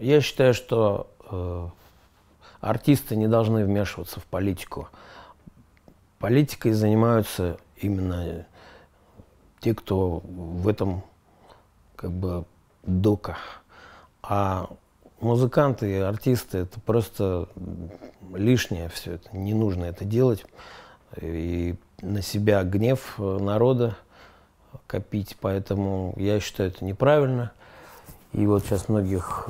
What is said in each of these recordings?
Я считаю, что э, артисты не должны вмешиваться в политику. Политикой занимаются именно те, кто в этом как бы дока. А музыканты и артисты это просто лишнее все это. Не нужно это делать. И на себя гнев народа копить. Поэтому я считаю это неправильно. И вот сейчас многих,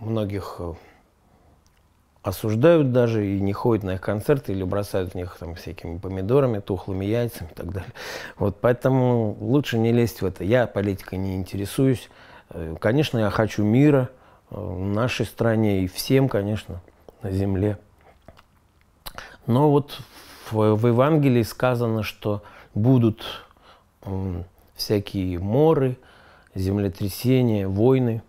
многих э, осуждают даже и не ходят на их концерты или бросают в них там всякими помидорами, тухлыми яйцами и так далее. Вот поэтому лучше не лезть в это. Я политикой не интересуюсь. Э, конечно, я хочу мира э, в нашей стране и всем, конечно, на земле. Но вот в, в Евангелии сказано, что будут всякие моры, землетрясения, войны.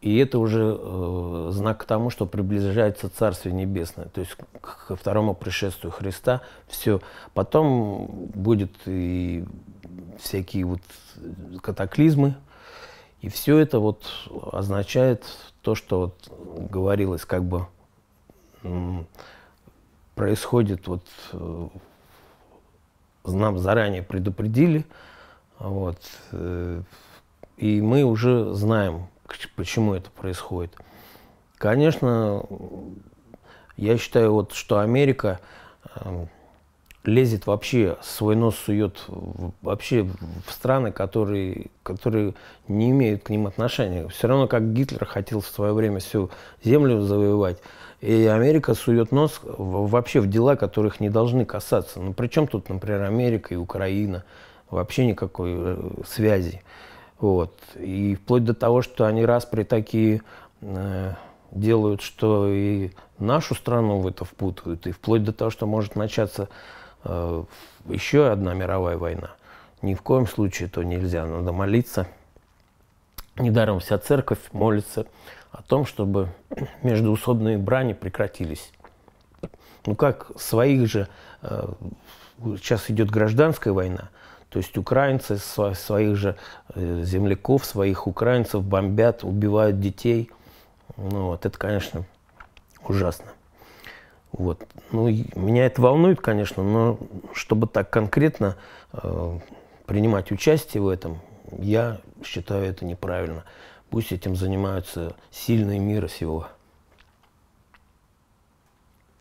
И это уже э, знак к тому, что приближается Царствие Небесное, то есть ко второму пришествию Христа. Все. Потом будет и всякие вот катаклизмы. И все это вот означает то, что вот говорилось, как бы происходит вот э, нам заранее предупредили, вот, э, и мы уже знаем, почему это происходит. Конечно, я считаю, вот, что Америка э, лезет вообще, свой нос сует в, вообще в страны, которые, которые не имеют к ним отношения. Все равно, как Гитлер хотел в свое время всю землю завоевать, и Америка сует нос в, вообще в дела, которых не должны касаться. Ну, причем тут, например, Америка и Украина? Вообще никакой э, связи. Вот. И вплоть до того, что они раз при такие э, делают, что и нашу страну в это впутывают, и вплоть до того, что может начаться э, еще одна мировая война. Ни в коем случае то нельзя, надо молиться. Недаром вся церковь молится о том, чтобы междуусобные брани прекратились. Ну как своих же, э, сейчас идет гражданская война – то есть украинцы своих же э, земляков, своих украинцев бомбят, убивают детей. Ну, вот это, конечно, ужасно. Вот. Ну, меня это волнует, конечно, но чтобы так конкретно э, принимать участие в этом, я считаю это неправильно. Пусть этим занимаются сильные мира сего.